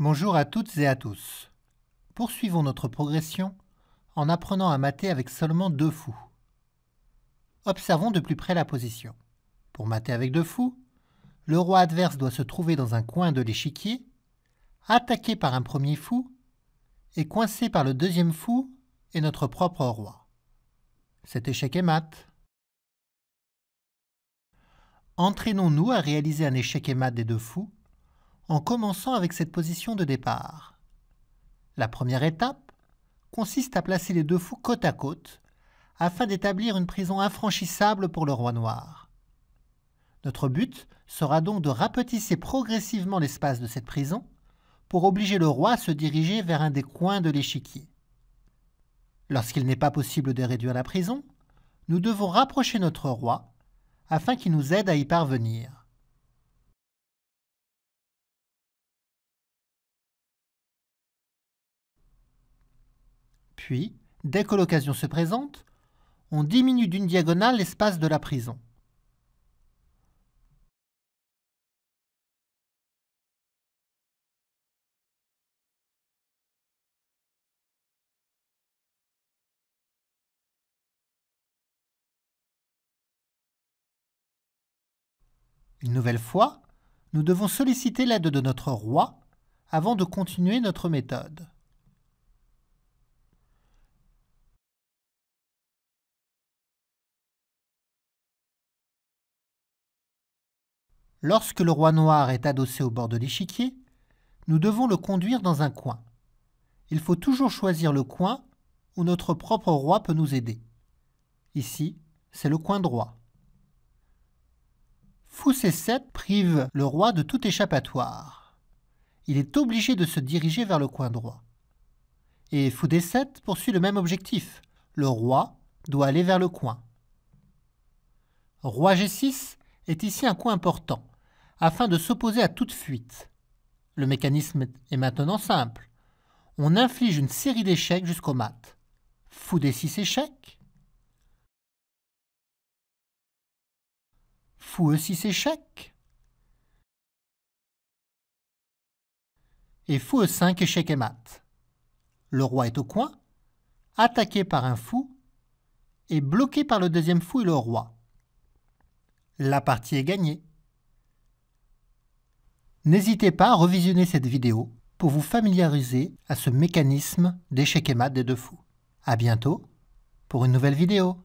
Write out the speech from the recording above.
Bonjour à toutes et à tous. Poursuivons notre progression en apprenant à mater avec seulement deux fous. Observons de plus près la position. Pour mater avec deux fous, le roi adverse doit se trouver dans un coin de l'échiquier, attaqué par un premier fou et coincé par le deuxième fou et notre propre roi. Cet échec est mat. Entraînons-nous à réaliser un échec et mat des deux fous en commençant avec cette position de départ. La première étape consiste à placer les deux fous côte à côte afin d'établir une prison infranchissable pour le roi noir. Notre but sera donc de rapetisser progressivement l'espace de cette prison pour obliger le roi à se diriger vers un des coins de l'échiquier. Lorsqu'il n'est pas possible de réduire la prison, nous devons rapprocher notre roi afin qu'il nous aide à y parvenir. Puis, dès que l'occasion se présente, on diminue d'une diagonale l'espace de la prison. Une nouvelle fois, nous devons solliciter l'aide de notre roi avant de continuer notre méthode. Lorsque le roi noir est adossé au bord de l'échiquier, nous devons le conduire dans un coin. Il faut toujours choisir le coin où notre propre roi peut nous aider. Ici, c'est le coin droit. Fou c 7 prive le roi de tout échappatoire. Il est obligé de se diriger vers le coin droit. Et Fou d 7 poursuit le même objectif. Le roi doit aller vers le coin. Roi G6 est ici un coin important afin de s'opposer à toute fuite. Le mécanisme est maintenant simple. On inflige une série d'échecs jusqu'au mat. Fou des 6 échecs. Fou E6 échecs. Et fou E5 échecs et mat. Le roi est au coin, attaqué par un fou et bloqué par le deuxième fou et le roi. La partie est gagnée. N'hésitez pas à revisionner cette vidéo pour vous familiariser à ce mécanisme d'échec et mat des deux fous. À bientôt pour une nouvelle vidéo.